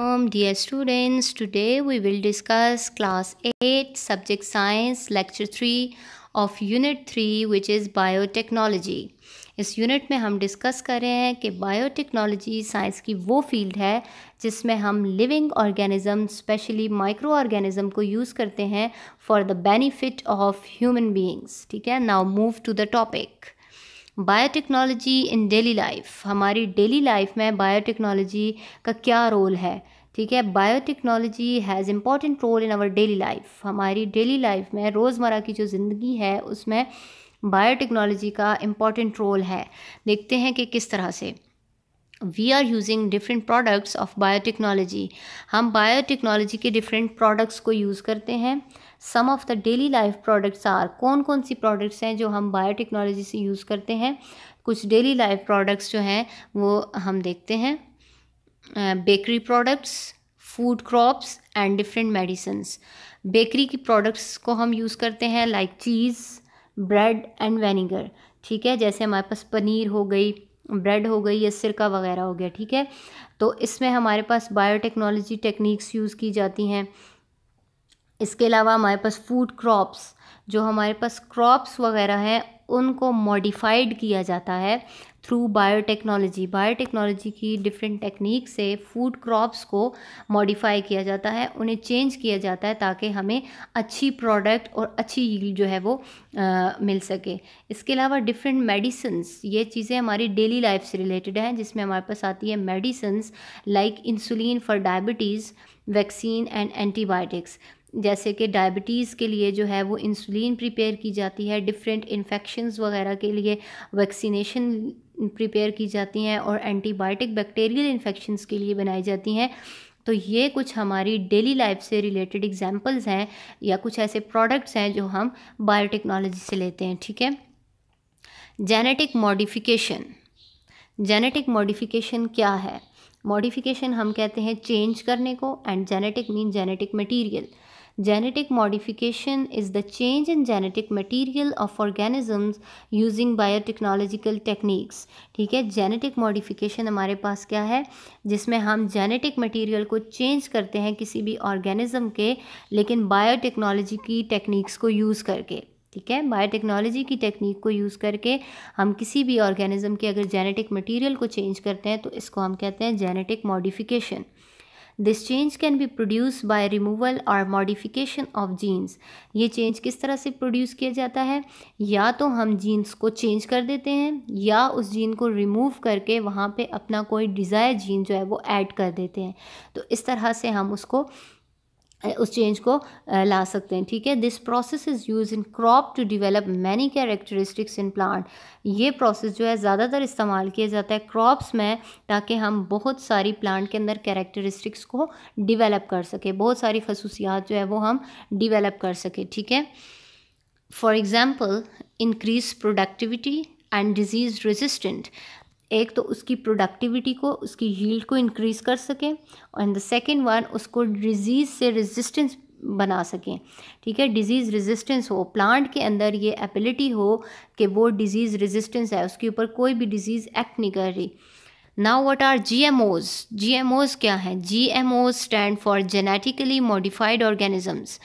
Um, dear students, today we will discuss class 8 subject science lecture 3 of unit 3 which is biotechnology. इस unit में हम discuss कर रहे हैं कि बायोटेक्नोलॉजी साइंस की वो फील्ड है जिसमें हम living organism specially micro organism को यूज़ करते हैं for the benefit of human beings ठीक है now move to the topic biotechnology in daily life हमारी डेली लाइफ में बायोटेक्नोलॉजी का क्या रोल है ठीक है biotechnology has important role in our daily life हमारी डेली लाइफ में रोज़मर्रा की जो ज़िंदगी है उसमें बायोटेक्नोलॉजी का इम्पॉर्टेंट रोल है देखते हैं कि किस तरह से we are using different products of biotechnology हम बायोटेक्नोलॉजी के डिफरेंट प्रोडक्ट्स को यूज़ करते हैं some of the daily life products are कौन कौन सी प्रोडक्ट्स हैं जो हम बायोटेक्नोलॉजी से यूज़ करते हैं कुछ डेली लाइफ प्रोडक्ट्स जो हैं वो हम देखते हैं bakery products food crops and different medicines bakery की प्रोडक्ट्स को हम यूज़ करते हैं like cheese bread and vinegar ठीक है जैसे हमारे पास पनीर हो गई ब्रेड हो गई या सिरका वगैरह हो गया ठीक है तो इसमें हमारे पास बायोटेक्नोलॉजी टेक्निक्स यूज़ की जाती हैं इसके अलावा हमारे पास फूड क्रॉप्स जो हमारे पास क्रॉप्स वगैरह हैं उनको मॉडिफाइड किया जाता है थ्रू बायोटेक्नोलॉजी बायोटेक्नोलॉजी की डिफरेंट टेक्निक से फूड क्रॉप्स को मॉडिफाई किया जाता है उन्हें चेंज किया जाता है ताकि हमें अच्छी प्रोडक्ट और अच्छी यील्ड जो है वो आ, मिल सके इसके अलावा डिफरेंट मेडिसन्स ये चीज़ें हमारी डेली लाइफ से रिलेटेड हैं जिसमें हमारे पास आती है medicines like insulin for diabetes vaccine and antibiotics जैसे कि डायबिटीज़ के लिए जो है वो इंसुलिन प्रिपेयर की जाती है डिफरेंट इन्फेक्शंस वगैरह के लिए वैक्सीनेशन प्रिपेयर की जाती हैं और एंटीबायोटिक बैक्टीरियल इन्फेक्शंस के लिए बनाई जाती हैं तो ये कुछ हमारी डेली लाइफ से रिलेटेड एग्जाम्पल्स हैं या कुछ ऐसे प्रोडक्ट्स हैं जो हम बायोटेक्नोलॉजी से लेते हैं ठीक है जेनेटिक मॉडिफिकेशन जेनेटिक मॉडिफिकेशन क्या है मॉडिफिकेशन हम कहते हैं चेंज करने को and genetic mean genetic material Genetic modification is the change in genetic material of organisms using biotechnological techniques. ठीक है genetic modification हमारे पास क्या है जिसमें हम genetic material को change करते हैं किसी भी organism के लेकिन biotechnology की techniques को use करके ठीक है बायोटेक्नोलॉजी की टेक्निक को यूज़ करके हम किसी भी ऑर्गेनिज्म के अगर जेनेटिक मटेरियल को चेंज करते हैं तो इसको हम कहते हैं genetic modification this change can be produce by removal और मॉडिफिकेशन ऑफ जीन्स ये चेंज किस तरह से प्रोड्यूस किया जाता है या तो हम जीन्स को चेंज कर देते हैं या उस जीन को रिमूव करके वहाँ पे अपना कोई डिज़ायर जीन जो है वो ऐड कर देते हैं तो इस तरह से हम उसको उस चेंज को ला सकते हैं ठीक है this process is use in crop to develop many characteristics in plant ये प्रोसेस जो है ज़्यादातर इस्तेमाल किया जाता है क्रॉप्स में ताकि हम बहुत सारी प्लांट के अंदर कैरेक्टरिस्टिक्स को डिवेलप कर सकें बहुत सारी खसूसियात जो है वो हम डिवेलप कर सकें ठीक है for example increase productivity and disease resistant एक तो उसकी प्रोडक्टिविटी को उसकी यील्ड को इंक्रीज कर सकें और द सेकेंड वन उसको डिजीज़ से रेजिस्टेंस बना सकें ठीक है डिज़ीज़ रेजिस्टेंस हो प्लांट के अंदर ये एबिलिटी हो कि वो डिज़ीज़ रेजिस्टेंस है उसके ऊपर कोई भी डिज़ीज़ एक्ट नहीं कर रही now what are G M Os G M Os क्या हैं G M Os stand for genetically modified organisms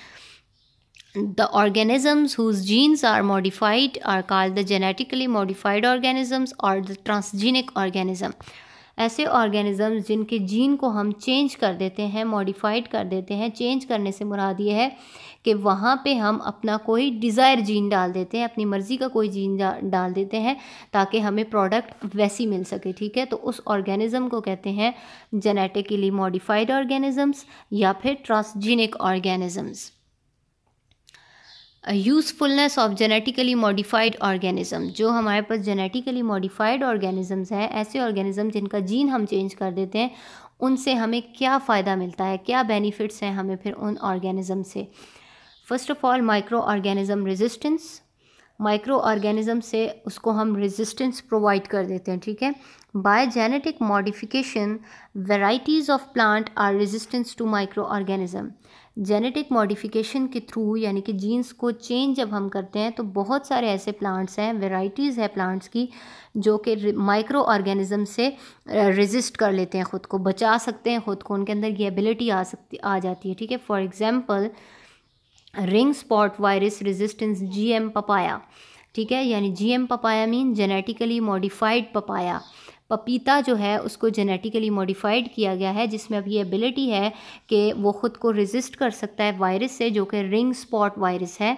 the organisms whose genes are modified are called the genetically modified organisms or the transgenic organism ऐसे organisms जिनके gene को हम change कर देते हैं modified कर देते हैं चेंज करने से मुराद ये है कि वहाँ पे हम अपना कोई डिज़ायर जीन डाल देते हैं अपनी मर्ज़ी का कोई जीन डाल देते हैं ताकि हमें प्रोडक्ट वैसी मिल सके ठीक है तो उस ऑर्गेनिज़म को कहते हैं जेनेटिकली मॉडिफाइड ऑर्गेनिज़म्स या फिर transgenic organisms usefulness of genetically modified organism जो हमारे पास जेनेटिकली मॉडिफाइड ऑर्गेनिज़म्स हैं ऐसे ऑर्गेनिज़म जिनका जीन हम चेंज कर देते हैं उनसे हमें क्या फ़ायदा मिलता है क्या बेनिफिट्स हैं हमें फिर उन ऑर्गेनिज़म से first of all micro organism resistance micro organism से उसको हम रेजिस्टेंस प्रोवाइड कर देते हैं ठीक है by genetic modification varieties of plant are resistance to micro organism genetic modification के थ्रू यानी कि जीन्स को चेंज जब हम करते हैं तो बहुत सारे ऐसे प्लांट्स हैं वेराइटीज़ है प्लांट्स की जो कि माइक्रो ऑर्गेनिज़म से रेजिस्ट कर लेते हैं ख़ुद को बचा सकते हैं ख़ुद को उनके अंदर ये एबिलिटी आ सकती आ जाती है ठीक है for example ring spot virus resistance GM papaya ठीक है यानी GM papaya mean genetically modified papaya पपीता जो है उसको जेनेटिकली मॉडिफाइड किया गया है जिसमें अब ये एबिलिटी है कि वो ख़ुद को रेजिस्ट कर सकता है वायरस से जो कि रिंग स्पॉट वायरस है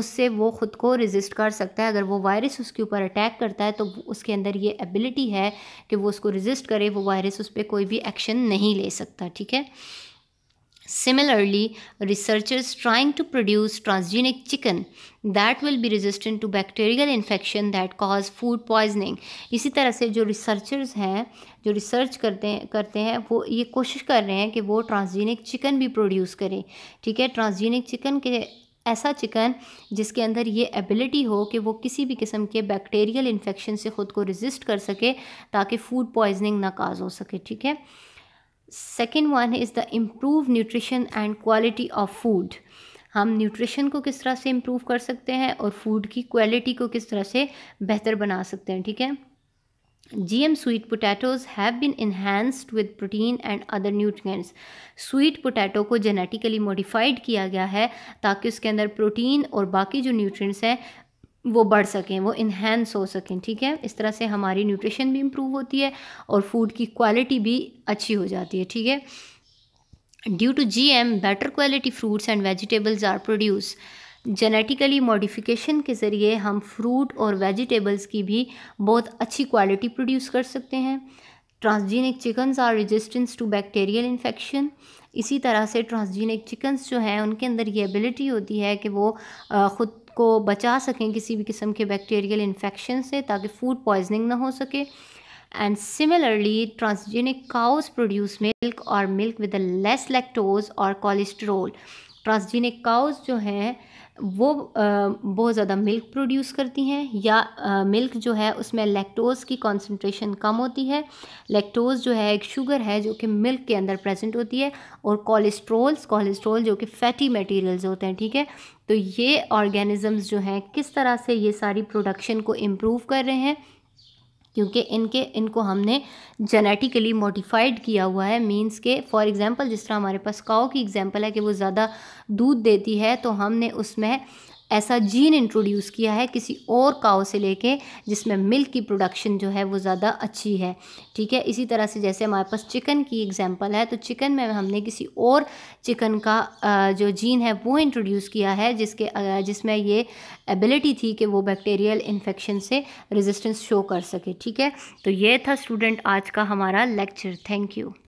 उससे वो ख़ुद को रेजिस्ट कर सकता है अगर वो वायरस उसके ऊपर अटैक करता है तो उसके अंदर ये एबिलिटी है कि वो उसको रेजिस्ट करे वो वायरस उस पर कोई भी एक्शन नहीं ले सकता ठीक है Similarly, researchers trying to produce transgenic chicken that will be resistant to bacterial infection that cause food poisoning. इसी तरह से जो researchers हैं जो research करते हैं करते हैं वो ये कोशिश कर रहे हैं कि वो transgenic chicken भी produce करें ठीक है transgenic chicken के ऐसा चिकन जिसके अंदर ये ability हो कि वो किसी भी किस्म के bacterial infection से ख़ुद को resist कर सके ताकि food poisoning ना काज हो सके ठीक है second one is the improve nutrition and quality of food हम न्यूट्रिशन को किस तरह से इम्प्रूव कर सकते हैं और फूड की क्वालिटी को किस तरह से बेहतर बना सकते हैं ठीक है G M sweet potatoes have been enhanced with protein and other nutrients sweet potato को जेनेटिकली मॉडिफाइड किया गया है ताकि उसके अंदर प्रोटीन और बाकी जो न्यूट्रिएंट्स हैं वो बढ़ सकें वो इन्हेंस हो सकें ठीक है इस तरह से हमारी न्यूट्रिशन भी इम्प्रूव होती है और फूड की क्वालिटी भी अच्छी हो जाती है ठीक है due to G M better quality fruits and vegetables are produce genetically modification के ज़रिए हम फ्रूट और वेजिटेबल्स की भी बहुत अच्छी क्वालिटी प्रोड्यूस कर सकते हैं transgenic chickens are resistance to bacterial infection इसी तरह से ट्रांसजीनिक चिकन्स जो हैं उनके अंदर ये एबिलिटी होती है कि वो ख़ुद को बचा सकें किसी भी किस्म के बैक्टीरियल इन्फेक्शन से ताकि फूड पॉइजनिंग ना हो सके and similarly transgenic cows produce milk और मिल्क विद लेस लैक्टोज और कोलेस्ट्रोल ट्रांसजेनिक काउस जो हैं वो बहुत ज़्यादा मिल्क प्रोड्यूस करती हैं या मिल्क जो है उसमें लैक्टोज़ की कॉन्सेंट्रेशन कम होती है लैक्टोज़ जो है एक शुगर है जो कि मिल्क के अंदर प्रेजेंट होती है और कोलेस्ट्रोल्स कोलेस्ट्रोल जो कि फैटी मटेरियल्स होते हैं ठीक है तो ये ऑर्गेनिज़म्स जो हैं किस तरह से ये सारी प्रोडक्शन को इम्प्रूव कर रहे हैं क्योंकि इनके इनको हमने जेनेटिकली मॉडिफाइड किया हुआ है मींस के फॉर एग्जांपल जिस तरह हमारे पास काओ की एग्जांपल है कि वो ज़्यादा दूध देती है तो हमने उसमें ऐसा जीन इंट्रोड्यूस किया है किसी और काओ से लेके जिसमें मिल्क की प्रोडक्शन जो है वो ज़्यादा अच्छी है ठीक है इसी तरह से जैसे हमारे पास चिकन की एग्जांपल है तो चिकन में हमने किसी और चिकन का जो जीन है वो इंट्रोड्यूस किया है जिसके जिसमें ये एबिलिटी थी कि वो बैक्टीरियल इन्फेक्शन से रेजिस्टेंस शो कर सके ठीक है तो ये था स्टूडेंट आज का हमारा लेक्चर थैंक यू